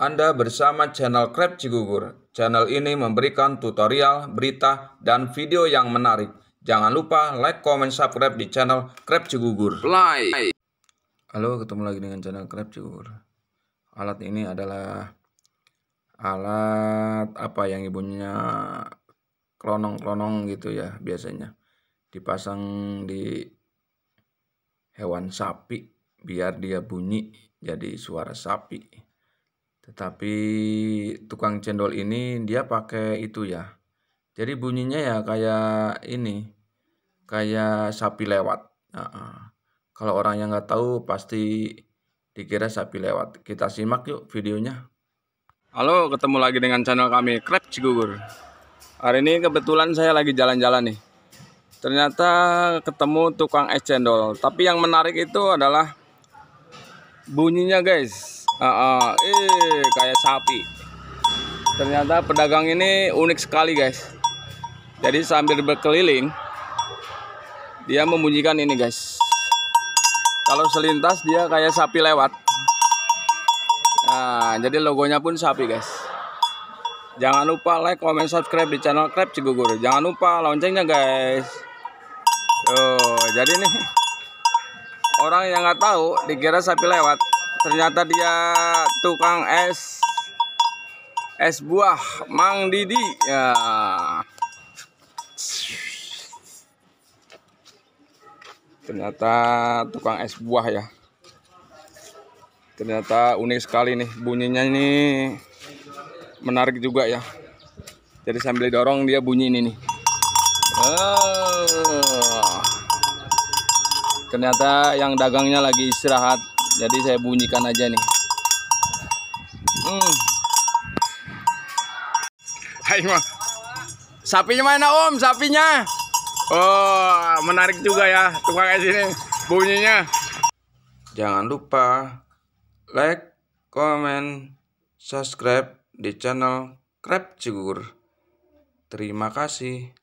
Anda bersama channel Krep Cigugur. Channel ini memberikan tutorial, berita, dan video yang menarik. Jangan lupa like, comment, subscribe di channel Krep Cigugur. Like. Halo, ketemu lagi dengan channel Krep Cigugur. Alat ini adalah alat apa yang ibunya klonong-klonong gitu ya biasanya. Dipasang di hewan sapi biar dia bunyi jadi suara sapi. Tetapi tukang cendol ini dia pakai itu ya. Jadi bunyinya ya kayak ini, kayak sapi lewat. Nah, kalau orang yang nggak tahu pasti dikira sapi lewat. Kita simak yuk videonya. Halo, ketemu lagi dengan channel kami Krep Cigugur. Hari ini kebetulan saya lagi jalan-jalan nih. Ternyata ketemu tukang es cendol. Tapi yang menarik itu adalah bunyinya guys uh, uh, eh kayak sapi ternyata pedagang ini unik sekali guys jadi sambil berkeliling dia membunyikan ini guys kalau selintas dia kayak sapi lewat nah jadi logonya pun sapi guys jangan lupa like comment subscribe di channel Krep Cigugur jangan lupa loncengnya guys Tuh, jadi nih orang yang nggak tahu dikira sapi lewat ternyata dia tukang es es buah Mang Didi ya ternyata tukang es buah ya ternyata unik sekali nih bunyinya ini menarik juga ya jadi sambil dorong dia bunyi ini nih oh. ternyata yang dagangnya lagi istirahat jadi saya bunyikan aja nih hmm. Hai, ma. sapinya mana om sapinya Oh menarik juga ya tukang es ini bunyinya jangan lupa like comment subscribe di channel Crab Cigur terima kasih